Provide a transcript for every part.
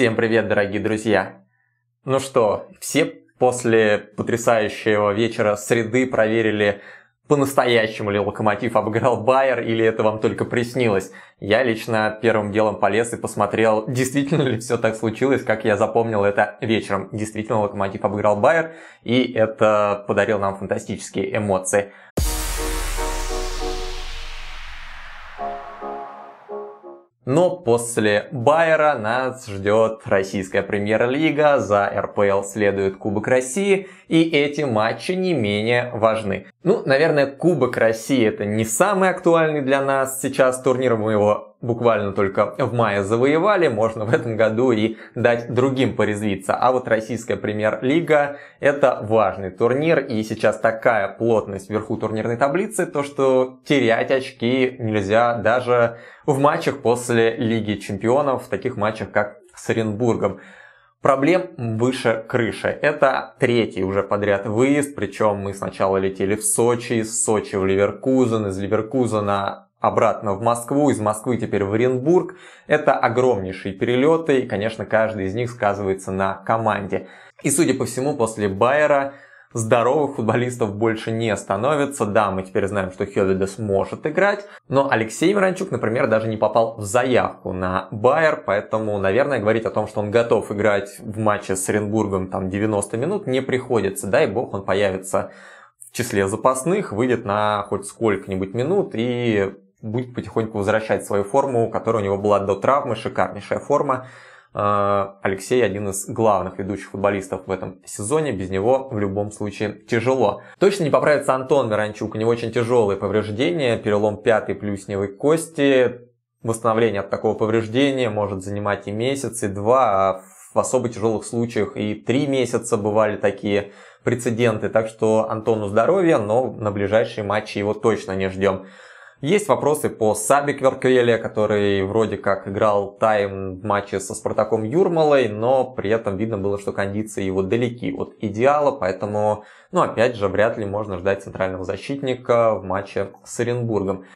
Всем привет, дорогие друзья! Ну что, все после потрясающего вечера среды проверили, по-настоящему ли Локомотив обыграл Байер, или это вам только приснилось. Я лично первым делом полез и посмотрел, действительно ли все так случилось, как я запомнил это вечером. Действительно, Локомотив обыграл Байер, и это подарил нам фантастические эмоции. Но после Байера нас ждет российская премьер-лига, за РПЛ следует Кубок России, и эти матчи не менее важны. Ну, наверное, Кубок России это не самый актуальный для нас сейчас турнир, мы его буквально только в мае завоевали, можно в этом году и дать другим порезвиться. А вот российская премьер-лига это важный турнир и сейчас такая плотность вверху турнирной таблицы, то что терять очки нельзя даже в матчах после Лиги Чемпионов, в таких матчах как с Оренбургом. Проблем выше крыши. Это третий уже подряд выезд, причем мы сначала летели в Сочи, из Сочи в Ливеркузен, из Ливеркузена обратно в Москву, из Москвы теперь в Оренбург. Это огромнейшие перелеты, и, конечно, каждый из них сказывается на команде. И, судя по всему, после Байера здоровых футболистов больше не становится. Да, мы теперь знаем, что Хёвелес может играть, но Алексей Миранчук, например, даже не попал в заявку на Байер, поэтому, наверное, говорить о том, что он готов играть в матче с Оренбургом там 90 минут, не приходится. Дай бог, он появится в числе запасных, выйдет на хоть сколько-нибудь минут и будет потихоньку возвращать свою форму, которая у него была до травмы, шикарнейшая форма. А, Алексей один из главных ведущих футболистов в этом сезоне, без него в любом случае тяжело. Точно не поправится Антон Миранчук, у него очень тяжелые повреждения, перелом пятой плюсневой кости, восстановление от такого повреждения может занимать и месяц, и два, а в особо тяжелых случаях и три месяца бывали такие прецеденты, так что Антону здоровья, но на ближайшие матчи его точно не ждем. Есть вопросы по Саби Кверквеле, который вроде как играл тайм в матче со Спартаком Юрмалой, но при этом видно было, что кондиции его далеки от идеала, поэтому, ну опять же, вряд ли можно ждать центрального защитника в матче с Оренбургом.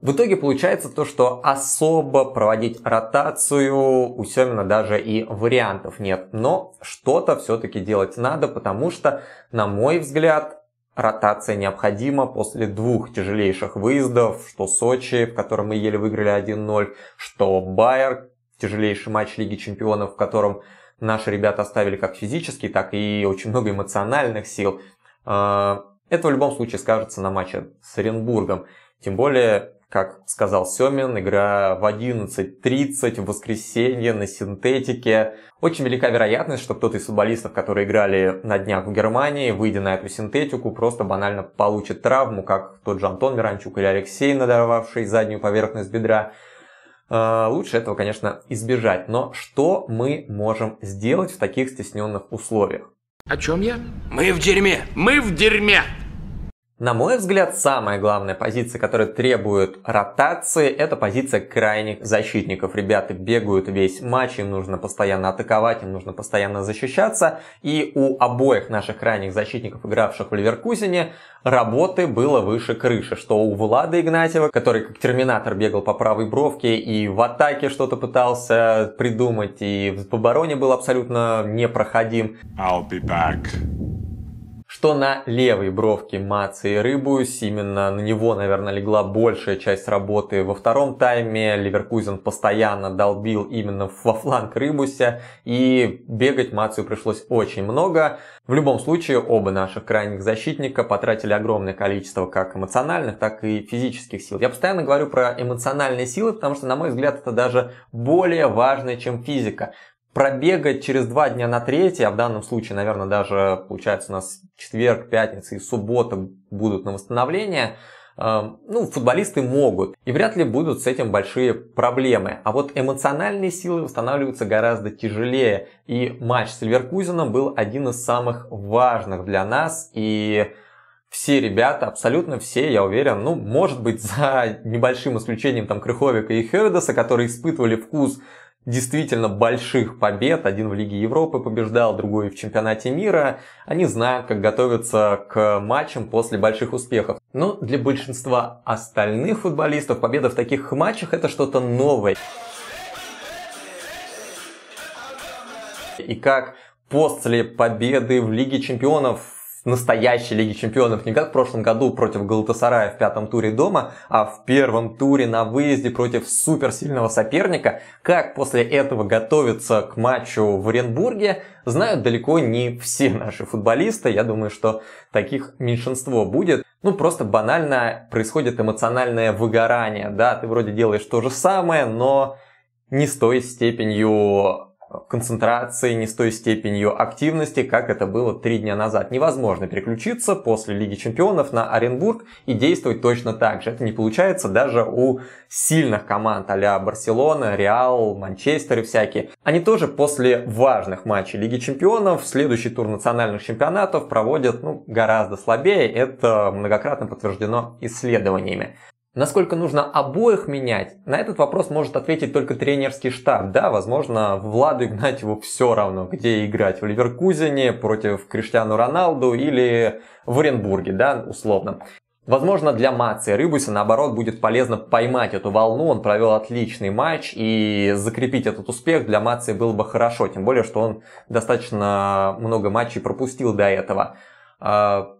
В итоге получается то, что особо проводить ротацию у Семина даже и вариантов нет. Но что-то все-таки делать надо, потому что, на мой взгляд, Ротация необходима после двух тяжелейших выездов, что Сочи, в котором мы еле выиграли 1-0, что Байер, тяжелейший матч Лиги Чемпионов, в котором наши ребята оставили как физически, так и очень много эмоциональных сил. А, это в любом случае скажется на матче с Оренбургом. Тем более как сказал Семин, игра в 11.30 в воскресенье на синтетике. Очень велика вероятность, что кто-то из футболистов, которые играли на днях в Германии, выйдя на эту синтетику, просто банально получит травму, как тот же Антон Миранчук или Алексей, надорвавший заднюю поверхность бедра. А, лучше этого, конечно, избежать. Но что мы можем сделать в таких стесненных условиях? О чем я? Мы в дерьме! Мы в дерьме! На мой взгляд, самая главная позиция, которая требует ротации, это позиция крайних защитников. Ребята бегают весь матч, им нужно постоянно атаковать, им нужно постоянно защищаться. И у обоих наших крайних защитников, игравших в Ливеркузине, работы было выше крыши. Что у Влада Игнатьева, который как терминатор бегал по правой бровке и в атаке что-то пытался придумать, и в обороне был абсолютно непроходим. I'll be back что на левой бровке и Рыбуюс, именно на него, наверное, легла большая часть работы во втором тайме. Ливеркузен постоянно долбил именно во фланг Рыбуся, и бегать Мацию пришлось очень много. В любом случае, оба наших крайних защитника потратили огромное количество как эмоциональных, так и физических сил. Я постоянно говорю про эмоциональные силы, потому что, на мой взгляд, это даже более важно, чем физика пробегать через два дня на третий, а в данном случае, наверное, даже получается у нас четверг, пятница и суббота будут на восстановление, эм, ну, футболисты могут, и вряд ли будут с этим большие проблемы. А вот эмоциональные силы восстанавливаются гораздо тяжелее, и матч с Ливеркузином был один из самых важных для нас, и все ребята, абсолютно все, я уверен, ну, может быть, за небольшим исключением там Крыховика и Хердеса, которые испытывали вкус действительно больших побед. Один в Лиге Европы побеждал, другой в Чемпионате мира. Они знают, как готовиться к матчам после больших успехов. Но для большинства остальных футболистов победа в таких матчах это что-то новое. И как после победы в Лиге Чемпионов с настоящей Лиги Чемпионов, не как в прошлом году против Галатасарая в пятом туре дома, а в первом туре на выезде против суперсильного соперника, как после этого готовиться к матчу в Оренбурге, знают далеко не все наши футболисты. Я думаю, что таких меньшинство будет. Ну, просто банально происходит эмоциональное выгорание. Да, ты вроде делаешь то же самое, но не с той степенью концентрации, не с той степенью активности, как это было три дня назад. Невозможно переключиться после Лиги Чемпионов на Оренбург и действовать точно так же. Это не получается даже у сильных команд а Барселона, Реал, Манчестер и всякие. Они тоже после важных матчей Лиги Чемпионов следующий тур национальных чемпионатов проводят ну, гораздо слабее. Это многократно подтверждено исследованиями. Насколько нужно обоих менять, на этот вопрос может ответить только тренерский штаб. Да, возможно, Владу Игнатьеву все равно, где играть. В Ливеркузине против Криштиану Роналду или в Оренбурге, да, условно. Возможно, для Маца Рыбуса, наоборот, будет полезно поймать эту волну. Он провел отличный матч, и закрепить этот успех для Маца было бы хорошо. Тем более, что он достаточно много матчей пропустил до этого. А,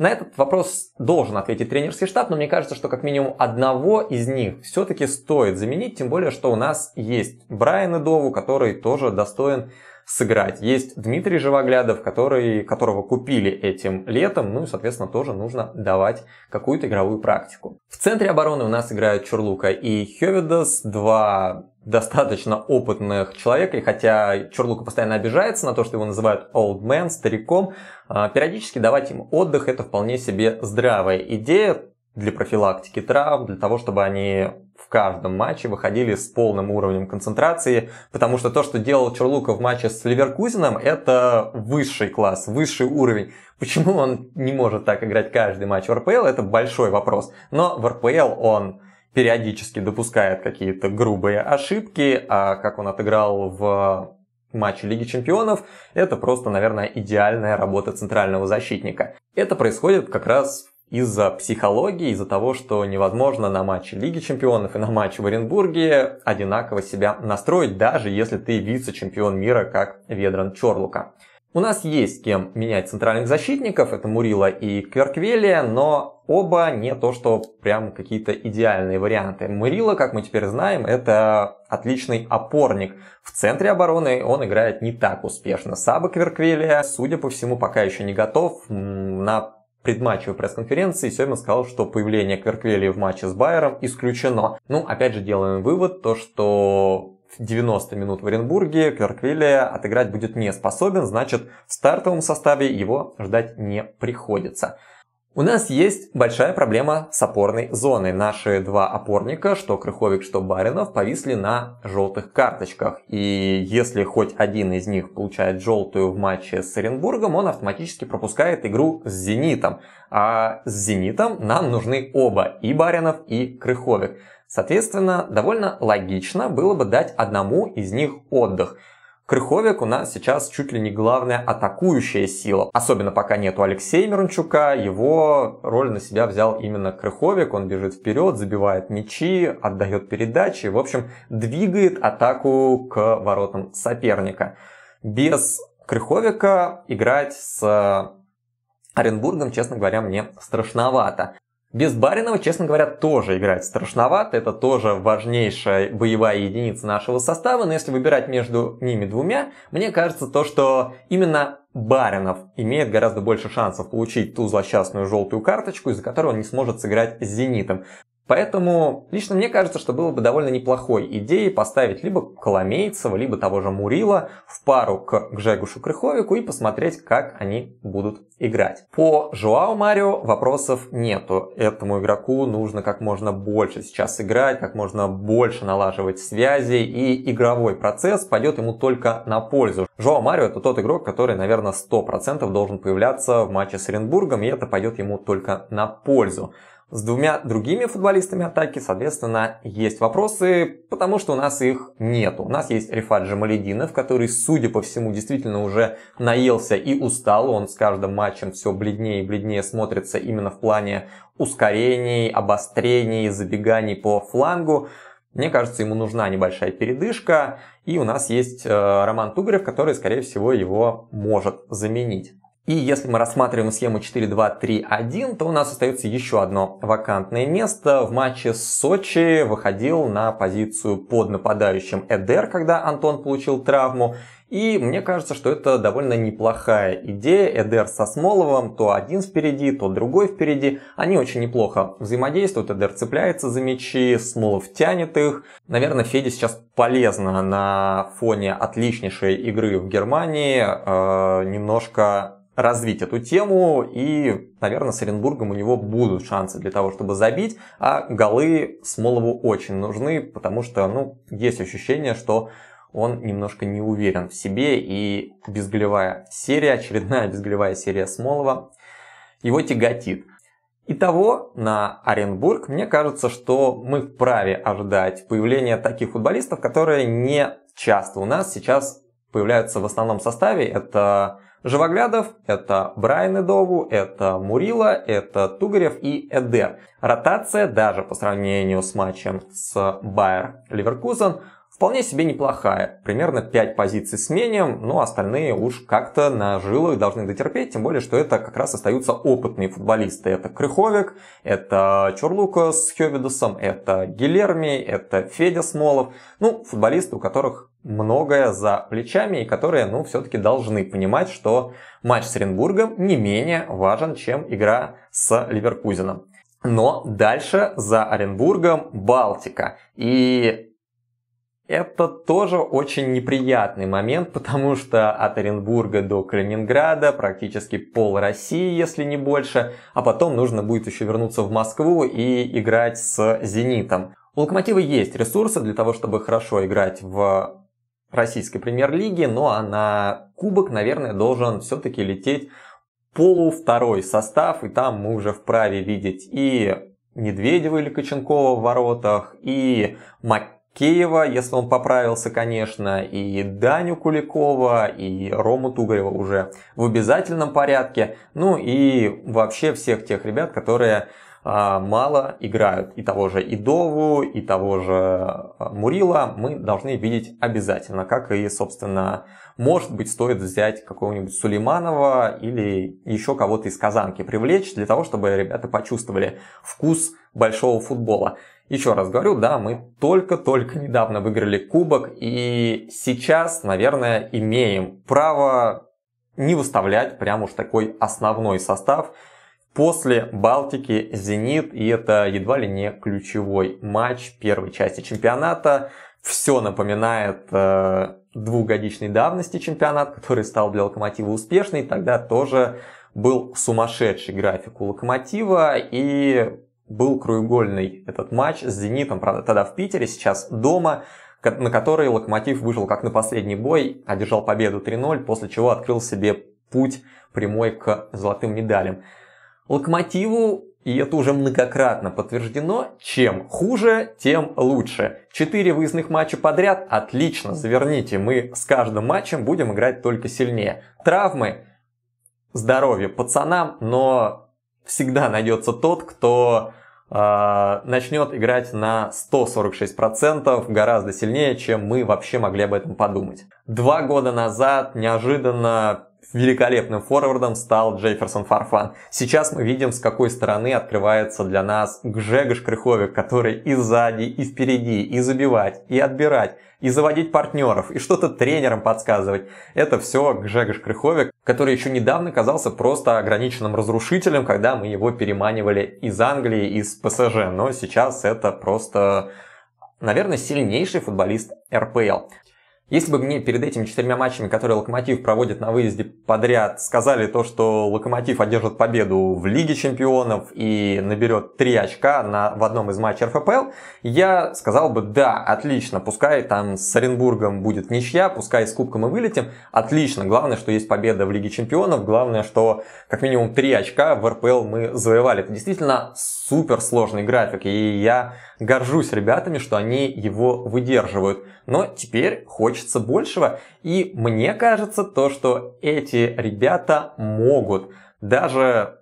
на этот вопрос должен ответить тренерский штаб, но мне кажется, что как минимум одного из них все-таки стоит заменить, тем более, что у нас есть Брайан Эдову, который тоже достоин сыграть. Есть Дмитрий Живоглядов, который, которого купили этим летом, ну и, соответственно, тоже нужно давать какую-то игровую практику. В центре обороны у нас играют Чурлука и Хеведас, два достаточно опытных человека, и хотя Чурлука постоянно обижается на то, что его называют old man, стариком, а, периодически давать им отдых – это вполне себе здравая идея для профилактики травм, для того, чтобы они каждом матче выходили с полным уровнем концентрации, потому что то, что делал Черлука в матче с Ливеркузином, это высший класс, высший уровень. Почему он не может так играть каждый матч в РПЛ, это большой вопрос. Но в РПЛ он периодически допускает какие-то грубые ошибки, а как он отыграл в матче Лиги Чемпионов, это просто, наверное, идеальная работа центрального защитника. Это происходит как раз из-за психологии, из-за того, что невозможно на матче Лиги Чемпионов и на матче в Оренбурге одинаково себя настроить, даже если ты вице-чемпион мира, как Ведран Чорлука. У нас есть с кем менять центральных защитников, это Мурила и Кверквелия, но оба не то, что прям какие-то идеальные варианты. Мурила, как мы теперь знаем, это отличный опорник. В центре обороны он играет не так успешно. Саба Кверквелия, судя по всему, пока еще не готов на предматчевой пресс-конференции Семин сказал, что появление Кверквели в матче с Байером исключено. Ну, опять же, делаем вывод, то, что в 90 минут в Оренбурге Кверквилия отыграть будет не способен, значит в стартовом составе его ждать не приходится. У нас есть большая проблема с опорной зоной. Наши два опорника, что Крыховик, что Баринов, повисли на желтых карточках. И если хоть один из них получает желтую в матче с Оренбургом, он автоматически пропускает игру с Зенитом. А с Зенитом нам нужны оба, и Баринов, и Крыховик. Соответственно, довольно логично было бы дать одному из них отдых – Крыховик у нас сейчас чуть ли не главная атакующая сила. Особенно пока нету Алексея Мирончука, его роль на себя взял именно Крыховик. Он бежит вперед, забивает мячи, отдает передачи, в общем, двигает атаку к воротам соперника. Без Крыховика играть с Оренбургом, честно говоря, мне страшновато. Без Баринова, честно говоря, тоже играть страшновато, это тоже важнейшая боевая единица нашего состава, но если выбирать между ними двумя, мне кажется то, что именно Баринов имеет гораздо больше шансов получить ту злосчастную желтую карточку, из-за которой он не сможет сыграть с Зенитом. Поэтому лично мне кажется, что было бы довольно неплохой идеей поставить либо Коломейцева, либо того же Мурила в пару к Гжегушу Крыховику и посмотреть, как они будут играть. По Жуау Марио вопросов нету. Этому игроку нужно как можно больше сейчас играть, как можно больше налаживать связи, и игровой процесс пойдет ему только на пользу. Жоао Марио это тот игрок, который, наверное, 100% должен появляться в матче с Оренбургом, и это пойдет ему только на пользу с двумя другими футболистами атаки, соответственно, есть вопросы, потому что у нас их нету. У нас есть Рифат Джамалединов, который, судя по всему, действительно уже наелся и устал. Он с каждым матчем все бледнее и бледнее смотрится именно в плане ускорений, обострений, забеганий по флангу. Мне кажется, ему нужна небольшая передышка, и у нас есть э, Роман Тугарев, который, скорее всего, его может заменить. И если мы рассматриваем схему 4-2-3-1, то у нас остается еще одно вакантное место. В матче с Сочи выходил на позицию под нападающим Эдер, когда Антон получил травму. И мне кажется, что это довольно неплохая идея. Эдер со Смоловым, то один впереди, то другой впереди. Они очень неплохо взаимодействуют. Эдер цепляется за мячи, Смолов тянет их. Наверное, Феде сейчас полезно на фоне отличнейшей игры в Германии э, немножко развить эту тему. И, наверное, с Оренбургом у него будут шансы для того, чтобы забить. А голы Смолову очень нужны, потому что ну, есть ощущение, что он немножко не уверен в себе. И безголевая серия, очередная безголевая серия Смолова его тяготит. Итого, на Оренбург, мне кажется, что мы вправе ожидать появления таких футболистов, которые не часто у нас сейчас появляются в основном составе. Это Живоглядов, это Брайан Эдову, это Мурила, это Тугарев и Эдер. Ротация даже по сравнению с матчем с Байер Ливеркузен вполне себе неплохая. Примерно 5 позиций сменим, но остальные уж как-то на жилах должны дотерпеть, тем более, что это как раз остаются опытные футболисты. Это Крыховик, это Чурлука с Хёвидусом, это Гилерми, это Федя Смолов. Ну, футболисты, у которых многое за плечами и которые, ну, все-таки должны понимать, что матч с Оренбургом не менее важен, чем игра с Ливеркузином. Но дальше за Оренбургом Балтика. И это тоже очень неприятный момент, потому что от Оренбурга до Калининграда практически пол России, если не больше, а потом нужно будет еще вернуться в Москву и играть с «Зенитом». У «Локомотива» есть ресурсы для того, чтобы хорошо играть в российской премьер-лиги, ну а на кубок, наверное, должен все-таки лететь полувторой состав, и там мы уже вправе видеть и Медведева или Коченкова в воротах, и Макеева, если он поправился, конечно, и Даню Куликова, и Рому Тугарева уже в обязательном порядке, ну и вообще всех тех ребят, которые а, мало играют. И того же Идову, и того же а, Мурила мы должны видеть обязательно. Как и, собственно, может быть, стоит взять какого-нибудь Сулейманова или еще кого-то из Казанки привлечь, для того, чтобы ребята почувствовали вкус большого футбола. Еще раз говорю, да, мы только-только недавно выиграли кубок, и сейчас, наверное, имеем право не выставлять прям уж такой основной состав, После Балтики «Зенит», и это едва ли не ключевой матч первой части чемпионата. Все напоминает э, двухгодичной давности чемпионат, который стал для «Локомотива» успешный. Тогда тоже был сумасшедший график у «Локомотива», и был краеугольный этот матч с «Зенитом», правда, тогда в Питере, сейчас дома, на который «Локомотив» вышел как на последний бой, одержал победу 3-0, после чего открыл себе путь прямой к золотым медалям. Локомотиву, и это уже многократно подтверждено, чем хуже, тем лучше. Четыре выездных матча подряд, отлично, заверните, мы с каждым матчем будем играть только сильнее. Травмы, здоровье пацанам, но всегда найдется тот, кто э, начнет играть на 146% гораздо сильнее, чем мы вообще могли об этом подумать. Два года назад неожиданно великолепным форвардом стал Джефферсон Фарфан. Сейчас мы видим, с какой стороны открывается для нас Гжегош Крыховик, который и сзади, и впереди, и забивать, и отбирать, и заводить партнеров, и что-то тренерам подсказывать. Это все Гжегош Крыховик, который еще недавно казался просто ограниченным разрушителем, когда мы его переманивали из Англии, из ПСЖ, но сейчас это просто... Наверное, сильнейший футболист РПЛ. Если бы мне перед этими четырьмя матчами, которые Локомотив проводит на выезде подряд, сказали то, что Локомотив одержит победу в Лиге Чемпионов и наберет три очка на, в одном из матчей РФПЛ, я сказал бы, да, отлично, пускай там с Оренбургом будет ничья, пускай с Кубком мы вылетим, отлично, главное, что есть победа в Лиге Чемпионов, главное, что как минимум три очка в РПЛ мы завоевали. Это действительно супер сложный график, и я горжусь ребятами, что они его выдерживают. Но теперь хочется хочется большего. И мне кажется то, что эти ребята могут. Даже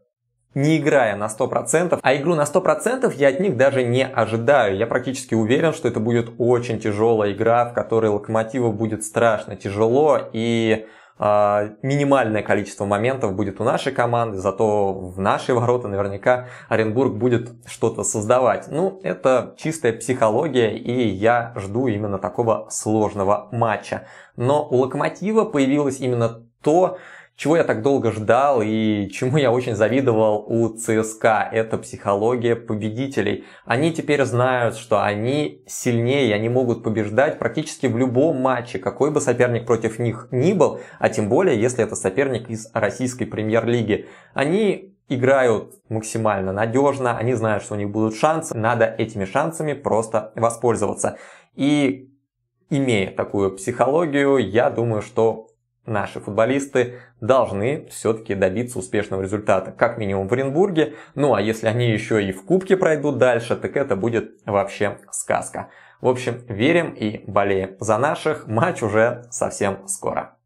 не играя на 100%, а игру на 100% я от них даже не ожидаю. Я практически уверен, что это будет очень тяжелая игра, в которой Локомотиву будет страшно тяжело и а, минимальное количество моментов будет у нашей команды, зато в наши ворота наверняка Оренбург будет что-то создавать. Ну, это чистая психология, и я жду именно такого сложного матча. Но у Локомотива появилось именно то, чего я так долго ждал и чему я очень завидовал у ЦСКА – это психология победителей. Они теперь знают, что они сильнее, они могут побеждать практически в любом матче, какой бы соперник против них ни был, а тем более, если это соперник из российской премьер-лиги. Они играют максимально надежно, они знают, что у них будут шансы, надо этими шансами просто воспользоваться. И имея такую психологию, я думаю, что наши футболисты должны все-таки добиться успешного результата, как минимум в Оренбурге, ну а если они еще и в Кубке пройдут дальше, так это будет вообще сказка. В общем, верим и болеем за наших, матч уже совсем скоро.